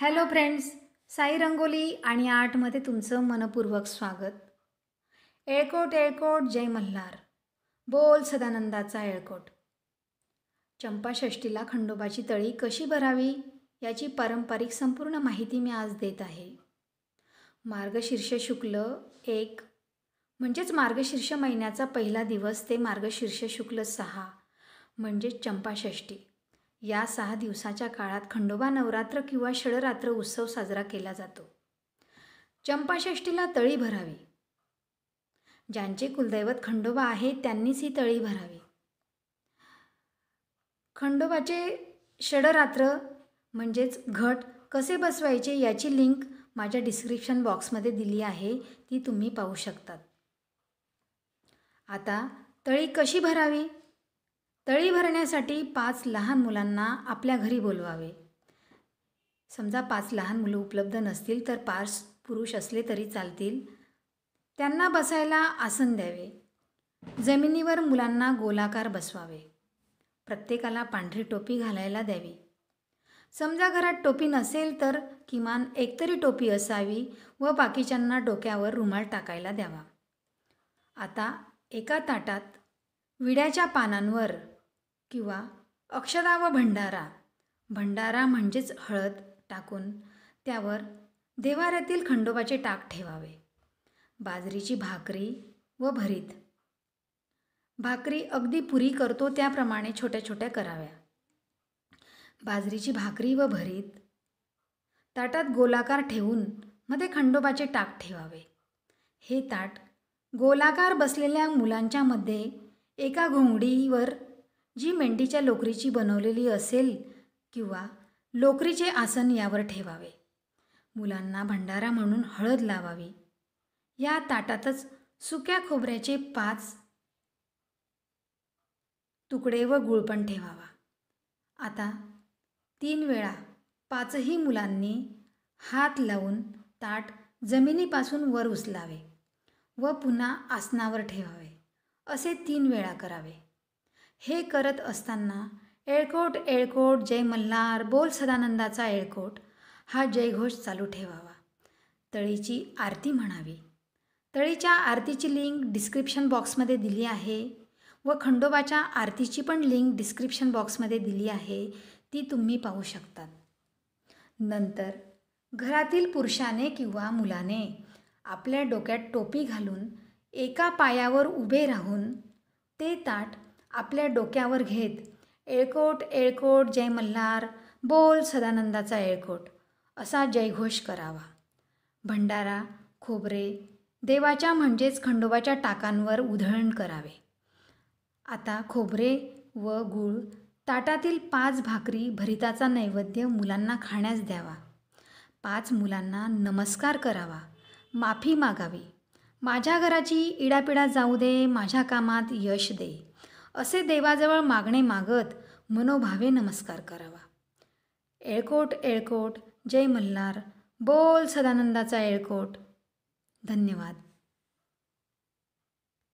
hello friends Sai rangoli आणि आर्टमध्ये तुमचं मनपूर्वक स्वागत एळकोट एळकोट जय मल्हार बोल सदानंदाचा एळकोट चंपाषष्टीला खंडोबाची तळी कशी भरावी याची पारंपरिक संपूर्ण माहिती मी आज देत आहे मार्गशीर्ष शुक्ल एक म्हणजेच मार्गशीर्ष महिन्याचा पहिला दिवस ते मार्गशीर्ष शुक्ल सहा म्हणजेच चंपाषष्टी या सहा दिवसाच्या काळात खंडोबा नवरात्र किंवा षडरात्र उत्सव साजरा केला जातो चंपाषष्टीला तळी भरावी ज्यांचे कुलदैवत खंडोबा आहे त्यांनीच ही तळी भरावी खंडोबाचे षडरात्र म्हणजेच घट कसे बसवायचे याची लिंक माझ्या डिस्क्रिप्शन बॉक्समध्ये दिली आहे ती तुम्ही पाहू शकतात आता तळी कशी भरावी तळी भरण्यासाठी पाच लहान मुलांना आपल्या घरी बोलवावे समजा पाच लहान मुलं उपलब्ध नसतील तर पाच पुरुष असले तरी चालतील त्यांना बसायला आसन द्यावे जमिनीवर मुलांना गोलाकार बसवावे प्रत्येकाला पांढरी टोपी घालायला द्यावी समजा घरात टोपी नसेल तर किमान एकतरी टोपी असावी व बाकीच्यांना डोक्यावर रुमाल टाकायला द्यावा आता एका ताटात विड्याच्या पानांवर किंवा अक्षदा व भंडारा भंडारा म्हणजेच हळद टाकून त्यावर देवाऱ्यातील खंडोबाचे टाक ठेवावे बाजरीची भाकरी व भरीत भाकरी अगदी पुरी करतो त्याप्रमाणे छोट्या छोट्या कराव्या बाजरीची भाकरी व भरीत ताटात गोलाकार ठेवून मध्ये खंडोबाचे टाक ठेवावे हे ताट गोलाकार बसलेल्या मुलांच्यामध्ये एका घोंगडीवर जी मेंढीच्या लोकरीची बनवलेली असेल किंवा लोकरीचे आसन यावर ठेवावे मुलांना भंडारा म्हणून हळद लावावी या ताटातच सुक्या खोबऱ्याचे पाच तुकडे व गुळपण ठेवावा आता तीन वेळा पाचही मुलांनी हात लावून ताट जमिनीपासून वर उचलावे व पुन्हा आसनावर ठेवावे असे तीन वेळा करावे हे करत असताना एळकोट एळकोट जय मल्हार बोल सदानंदाचा एळकोट हा जयघोष चालू ठेवावा तळीची आरती म्हणावी तळीच्या आरतीची लिंक डिस्क्रिप्शन बॉक्समध्ये दिली आहे व खंडोबाच्या आरतीची पण लिंक डिस्क्रिप्शन बॉक्समध्ये दिली आहे ती तुम्ही पाहू शकतात नंतर घरातील पुरुषाने किंवा मुलाने आपल्या डोक्यात टोपी घालून एका पायावर उभे राहून ते ताट आपल्या डोक्यावर घेत एळकोट एळकोट जय मल्हार बोल सदानंदाचा एळकोट असा जयघोष करावा भंडारा खोबरे देवाच्या म्हणजेच खंडोबाच्या टाकांवर उधळण करावे आता खोबरे व गूळ ताटातील पाच भाकरी भरिताचा नैवेद्य मुलांना खाण्यास द्यावा पाच मुलांना नमस्कार करावा माफी मागावी माझ्या घराची इडापिडा जाऊ दे माझ्या कामात यश दे असे देवाजवळ मागणे मागत मनोभावे नमस्कार करावा एळकोट एळकोट जय मल्हार बोल सदानंदाचा एळकोट धन्यवाद